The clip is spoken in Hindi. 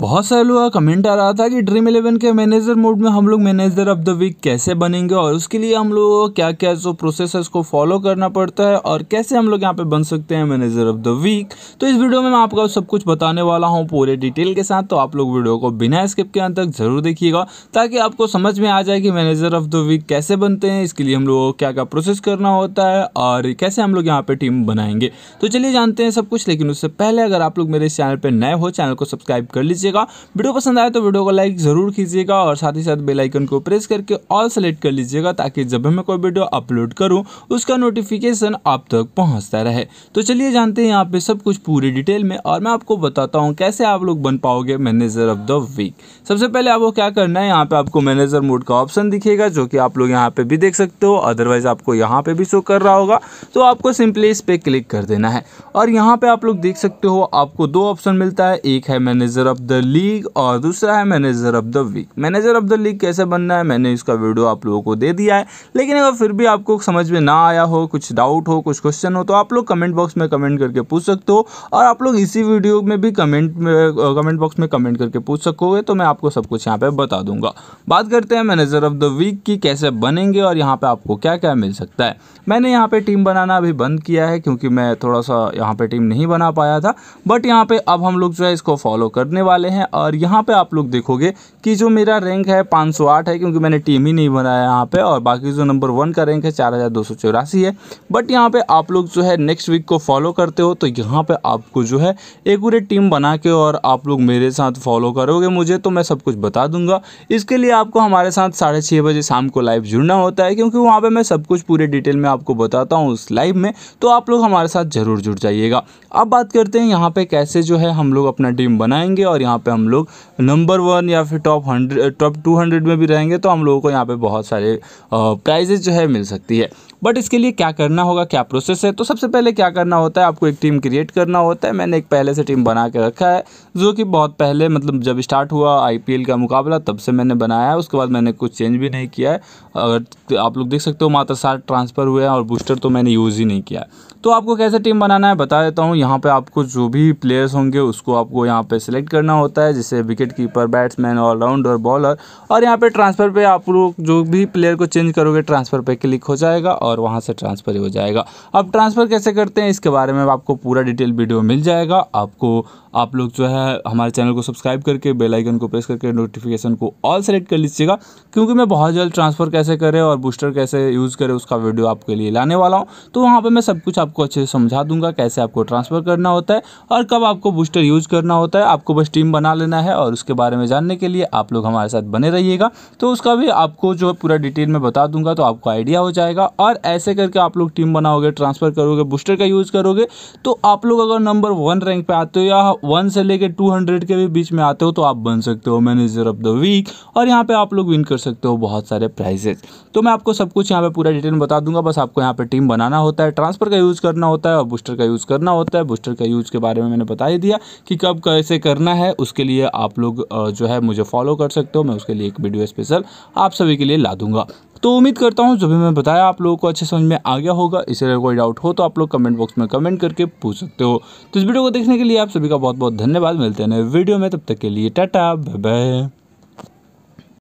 बहुत सारे लोगों का कमेंट आ रहा था कि ड्रीम इलेवन के मैनेजर मोड में हम लोग मैनेजर ऑफ द वीक कैसे बनेंगे और उसके लिए हम लोग क्या क्या जो प्रोसेस है उसको फॉलो करना पड़ता है और कैसे हम लोग यहाँ पे बन सकते हैं मैनेजर ऑफ द वीक तो इस वीडियो में मैं आपका सब कुछ बताने वाला हूँ पूरे डिटेल के साथ तो आप लोग वीडियो को बिना स्किप के अंत तक जरूर देखिएगा ताकि आपको समझ में आ जाए कि मैनेजर ऑफ द वीक कैसे बनते हैं इसके लिए हम लोगों को क्या क्या प्रोसेस करना होता है और कैसे हम लोग यहाँ पर टीम बनाएंगे तो चलिए जानते हैं सब कुछ लेकिन उससे पहले अगर आप लोग मेरे चैनल पर नए हो चैनल को सब्सक्राइब कर लीजिए कीजिएगा वीडियो पसंद आए तो वीडियो को लाइक ज़रूर कीजिएगा और साथ ही साथ बेलाइकन को प्रेस करके ऑल सेलेक्ट कर लीजिएगा ताकि जब भी मैं कोई वीडियो अपलोड करूँ उसका नोटिफिकेशन आप तक पहुँचता रहे तो चलिए जानते हैं यहाँ पे सब कुछ पूरी डिटेल में और मैं आपको बताता हूँ कैसे आप लोग बन पाओगे मैनेजर ऑफ द वीक सबसे पहले आपको क्या करना है यहाँ पे आपको मैनेजर मोड का ऑप्शन दिखेगा जो कि आप लोग यहाँ पे भी देख सकते हो अदरवाइज आपको यहाँ पे भी शो कर रहा होगा तो आपको सिंपली इस पर क्लिक कर देना है और यहाँ पे आप लोग देख सकते हो आपको दो ऑप्शन मिलता है एक है मैनेजर ऑफ द लीग और दूसरा है manager of the week manager of the league कैसे बनना है मैंने इसका वीडियो आप लोगों को दे दिया है लेकिन अगर फिर भी आपको समझ में ना आया हो कुछ डाउट हो कुछ क्वेश्चन हो तो आप लोग कमेंट बॉक्स में कमेंट करके पूछ सकते हो और आप लोग इसी वीडियो में भी कमेंट कमेंट बॉक्स में कमेंट करके पूछ सकोगे तो मैं आपको सब कुछ यहाँ पर बता दूंगा बात करते हैं मैनेजर ऑफ द वीक की कैसे बनेंगे और यहाँ पर आपको क्या क्या मिल सकता है मैंने यहाँ पर टीम बनाना अभी बंद किया है क्योंकि मैं थोड़ा सा यहाँ पर टीम नहीं बना पाया था बट यहाँ पर अब हम लोग जो है इसको फॉलो करने वाले वाले हैं और यहाँ पे आप लोग देखोगे कि जो मेरा रैंक है 508 है क्योंकि मैंने टीम ही नहीं बनाया यहाँ पे और बाकी जो नंबर वन का रैंक है चार है बट यहाँ पे आप लोग जो है नेक्स्ट वीक को फॉलो करते हो तो यहाँ पे आपको जो है एक पूरे टीम बना के और आप लोग मेरे साथ फॉलो करोगे मुझे तो मैं सब कुछ बता दूंगा इसके लिए आपको हमारे साथ साढ़े बजे शाम को लाइव जुड़ना होता है क्योंकि वहाँ पर मैं सब कुछ पूरे डिटेल में आपको बताता हूँ उस लाइव में तो आप लोग हमारे साथ ज़रूर जुड़ जाइएगा अब बात करते हैं यहाँ पर कैसे जो है हम लोग अपना टीम बनाएंगे और यहाँ पे हम लोग नंबर वन या फिर top hundred top two hundred में भी रहेंगे तो हम लोगों को यहाँ पे बहुत सारे प्राइजेज जो है मिल सकती है बट इसके लिए क्या करना होगा क्या प्रोसेस है तो सबसे पहले क्या करना होता है आपको एक टीम क्रिएट करना होता है मैंने एक पहले से टीम बना के रखा है जो कि बहुत पहले मतलब जब स्टार्ट हुआ आई का मुकाबला तब से मैंने बनाया है उसके बाद मैंने कुछ चेंज भी नहीं किया है अगर आप लोग देख सकते हो मात्र साठ ट्रांसफ़र हुए हैं और बूस्टर तो मैंने यूज़ ही नहीं किया तो आपको कैसे टीम बनाना है बता देता हूँ यहाँ पे आपको जो भी प्लेयर्स होंगे उसको आपको यहाँ पे सिलेक्ट करना होता है जैसे wicket keeper batsman allrounder bowler और यहाँ पे ट्रांसफ़र पे आप लोग जो भी प्लेयर को चेंज करोगे ट्रांसफ़र पे क्लिक हो जाएगा और वहाँ से ट्रांसफ़र हो जाएगा अब ट्रांसफ़र कैसे करते हैं इसके बारे में आपको पूरा डिटेल वीडियो मिल जाएगा आपको आप लोग जो है हमारे चैनल को सब्सक्राइब करके बेलाइकन को प्रेस करके नोटिफिकेशन को ऑल सेलेक्ट कर लीजिएगा क्योंकि मैं बहुत जल्द ट्रांसफ़र कैसे करें और बूस्टर कैसे यूज़ करें उसका वीडियो आपके लिए लाने वाला हूँ तो वहाँ पर मैं सब कुछ आप आपको अच्छे से समझा दूंगा कैसे आपको ट्रांसफ़र करना होता है और कब आपको बूस्टर यूज़ करना होता है आपको बस टीम बना लेना है और उसके बारे में जानने के लिए आप लोग हमारे साथ बने रहिएगा तो उसका भी आपको जो है पूरा डिटेल में बता दूंगा तो आपको आइडिया हो जाएगा और ऐसे करके आप लोग टीम बनाओगे ट्रांसफ़र करोगे बूस्टर का यूज़ करोगे तो आप लोग अगर नंबर वन रैंक पर आते हो या वन से लेकर टू के भी बीच में आते हो तो आप बन सकते हो मैनेजर ऑफ द वीक और यहाँ पर आप लोग विन कर सकते हो बहुत सारे प्राइजेज तो मैं आपको सब कुछ यहाँ पर पूरा डिटेल में बता दूंगा बस आपको यहाँ पर टीम बनाना होता है ट्रांसफ़र का यूज़ यूज़ करना होता है और बूस्टर का यूज़ करना होता है बूस्टर का यूज़ के बारे में मैंने बता ही दिया कि कब कैसे करना है उसके लिए आप लोग जो है मुझे फॉलो कर सकते हो मैं उसके लिए एक वीडियो स्पेशल आप सभी के लिए ला दूंगा तो उम्मीद करता हूँ जो भी मैं बताया आप लोगों को अच्छे समझ में आ गया होगा अगर कोई डाउट हो तो आप लोग कमेंट बॉक्स में कमेंट करके पूछ सकते हो तो इस वीडियो को देखने के लिए आप सभी का बहुत बहुत धन्यवाद मिलते हैं वीडियो में तब तक के लिए टाटा बाय बाय